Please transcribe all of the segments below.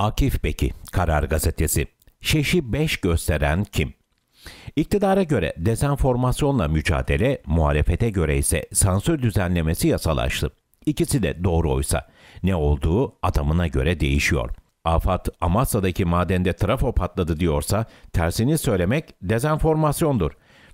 Akif Beki, Karar Gazetesi. Şeşi 5 gösteren kim? İktidara göre dezenformasyonla mücadele, muhalefete göre ise sansür düzenlemesi yasalaştı. İkisi de doğru oysa ne olduğu adamına göre değişiyor. Afat Amasya'daki madende trafo patladı diyorsa tersini söylemek dezenformasyondur.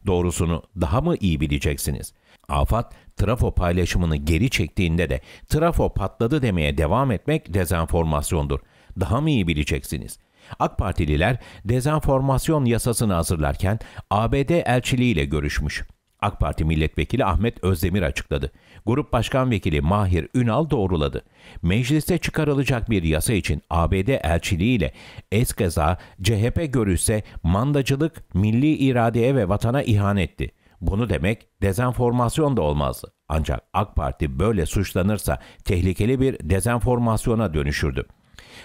Doğrusunu daha mı iyi bileceksiniz? Afat trafo paylaşımını geri çektiğinde de trafo patladı demeye devam etmek dezenformasyondur.'' daha mı iyi bileceksiniz? AK Partililer dezenformasyon yasasını hazırlarken ABD elçiliğiyle görüşmüş. AK Parti Milletvekili Ahmet Özdemir açıkladı. Grup Başkan Vekili Mahir Ünal doğruladı. Meclise çıkarılacak bir yasa için ABD elçiliğiyle eskaza CHP görüşse mandacılık milli iradeye ve vatana ihanetti. Bunu demek dezenformasyon da olmazdı. Ancak AK Parti böyle suçlanırsa tehlikeli bir dezenformasyona dönüşürdü.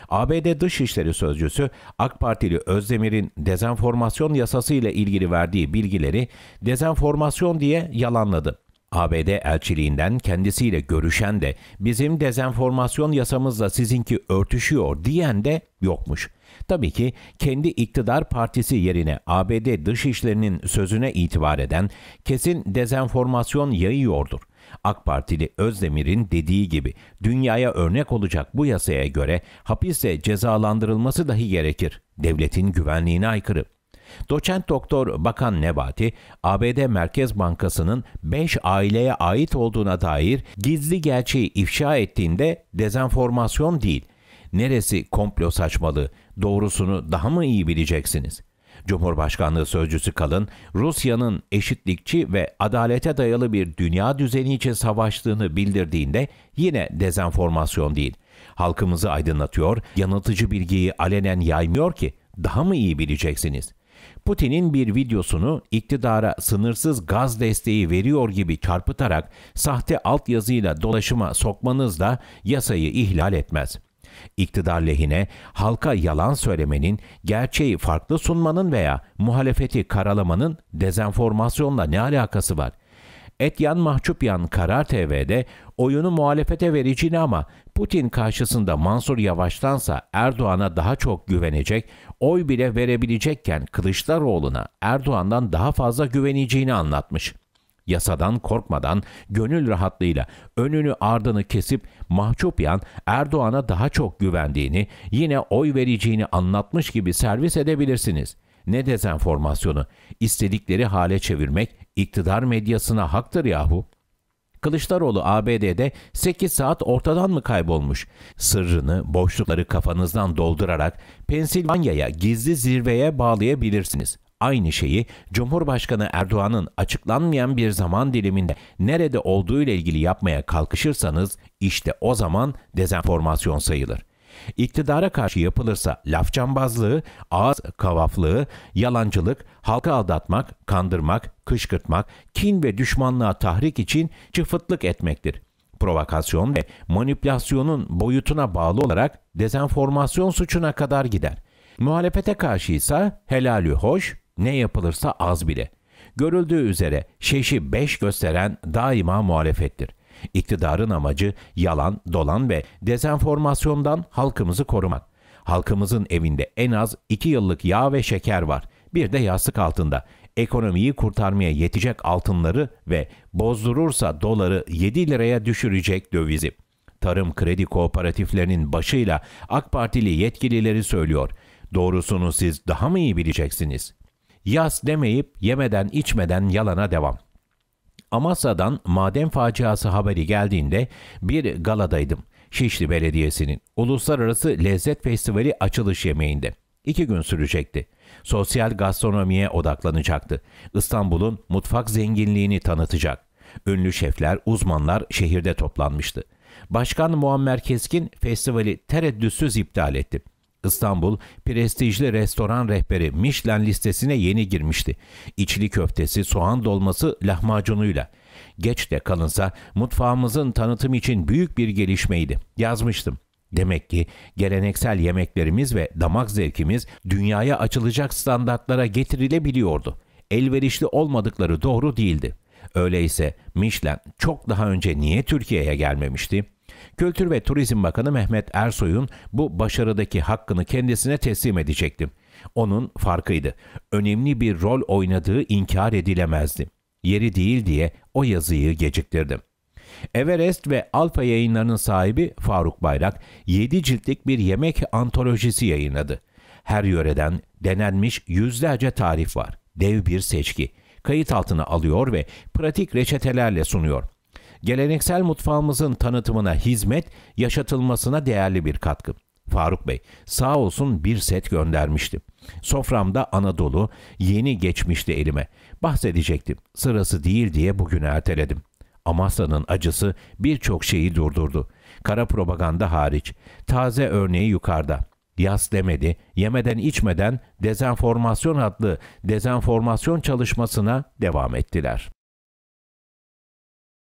ABD Dışişleri Sözcüsü AK Partili Özdemir'in dezenformasyon yasası ile ilgili verdiği bilgileri dezenformasyon diye yalanladı. ABD elçiliğinden kendisiyle görüşen de bizim dezenformasyon yasamızla sizinki örtüşüyor diyen de yokmuş. Tabii ki kendi iktidar partisi yerine ABD dışişlerinin sözüne itibar eden kesin dezenformasyon yayıyordur. AK Partili Özdemir'in dediği gibi dünyaya örnek olacak bu yasaya göre hapiste cezalandırılması dahi gerekir. Devletin güvenliğine aykırı. Doçent Doktor Bakan Nebati, ABD Merkez Bankası'nın 5 aileye ait olduğuna dair gizli gerçeği ifşa ettiğinde dezenformasyon değil, neresi komplo saçmalığı, doğrusunu daha mı iyi bileceksiniz? Cumhurbaşkanlığı sözcüsü Kalın, Rusya'nın eşitlikçi ve adalete dayalı bir dünya düzeni için savaştığını bildirdiğinde yine dezenformasyon değil. Halkımızı aydınlatıyor, yanıltıcı bilgiyi alenen yaymıyor ki daha mı iyi bileceksiniz? Putin'in bir videosunu iktidara sınırsız gaz desteği veriyor gibi çarpıtarak sahte altyazıyla dolaşıma sokmanız da yasayı ihlal etmez.'' İktidar lehine halka yalan söylemenin, gerçeği farklı sunmanın veya muhalefeti karalamanın dezenformasyonla ne alakası var? Etyan Mahçupyan Karar TV'de oyunu muhalefete vereceğini ama Putin karşısında Mansur Yavaş'tansa Erdoğan'a daha çok güvenecek, oy bile verebilecekken Kılıçdaroğlu'na Erdoğan'dan daha fazla güveneceğini anlatmış yasadan korkmadan gönül rahatlığıyla önünü ardını kesip mahcupyan Erdoğan'a daha çok güvendiğini, yine oy vereceğini anlatmış gibi servis edebilirsiniz. Ne dezenformasyonu, istedikleri hale çevirmek iktidar medyasına haktır yahu. Kılıçdaroğlu ABD'de 8 saat ortadan mı kaybolmuş? Sırrını, boşlukları kafanızdan doldurarak Pensilvanya'ya gizli zirveye bağlayabilirsiniz. Aynı şeyi Cumhurbaşkanı Erdoğan'ın açıklanmayan bir zaman diliminde nerede olduğu ile ilgili yapmaya kalkışırsanız işte o zaman dezenformasyon sayılır. İktidara karşı yapılırsa laf cambazlığı, ağız kavaflığı, yalancılık, halka aldatmak, kandırmak, kışkırtmak, kin ve düşmanlığa tahrik için çıfıtlık etmektir. Provokasyon ve manipülasyonun boyutuna bağlı olarak dezenformasyon suçuna kadar gider. Muhalefete karşı ise helalü hoş, ne yapılırsa az bile. Görüldüğü üzere şeşi beş gösteren daima muhalefettir. İktidarın amacı yalan, dolan ve dezenformasyondan halkımızı korumak. Halkımızın evinde en az iki yıllık yağ ve şeker var. Bir de yastık altında. Ekonomiyi kurtarmaya yetecek altınları ve bozdurursa doları 7 liraya düşürecek dövizi. Tarım kredi kooperatiflerinin başıyla AK Partili yetkilileri söylüyor. Doğrusunu siz daha mı iyi bileceksiniz? Yas demeyip yemeden içmeden yalana devam. Amasya'dan maden faciası haberi geldiğinde bir galadaydım. Şişli Belediyesi'nin Uluslararası Lezzet Festivali açılış yemeğinde. İki gün sürecekti. Sosyal gastronomiye odaklanacaktı. İstanbul'un mutfak zenginliğini tanıtacak. Ünlü şefler, uzmanlar şehirde toplanmıştı. Başkan Muammer Keskin festivali tereddütsüz iptal etti. İstanbul, prestijli restoran rehberi Michelin listesine yeni girmişti. İçli köftesi, soğan dolması, lahmacunuyla. Geç de kalınsa mutfağımızın tanıtım için büyük bir gelişmeydi. Yazmıştım. Demek ki geleneksel yemeklerimiz ve damak zevkimiz dünyaya açılacak standartlara getirilebiliyordu. Elverişli olmadıkları doğru değildi. Öyleyse Michelin çok daha önce niye Türkiye'ye gelmemişti?'' Kültür ve Turizm Bakanı Mehmet Ersoy'un bu başarıdaki hakkını kendisine teslim edecektim. Onun farkıydı. Önemli bir rol oynadığı inkar edilemezdi. Yeri değil diye o yazıyı geciktirdim. Everest ve Alfa yayınlarının sahibi Faruk Bayrak 7 ciltlik bir yemek antolojisi yayınladı. Her yöreden denenmiş yüzlerce tarif var. Dev bir seçki. Kayıt altına alıyor ve pratik reçetelerle sunuyor geleneksel mutfağımızın tanıtımına hizmet, yaşatılmasına değerli bir katkı. Faruk Bey sağ olsun bir set göndermişti. Soframda Anadolu yeni geçmişti elime. Bahsedecektim. Sırası değil diye bugün erteledim. Amasya'nın acısı birçok şeyi durdurdu. Kara propaganda hariç. Taze örneği yukarıda. Yas demedi, yemeden içmeden dezenformasyon adlı dezenformasyon çalışmasına devam ettiler.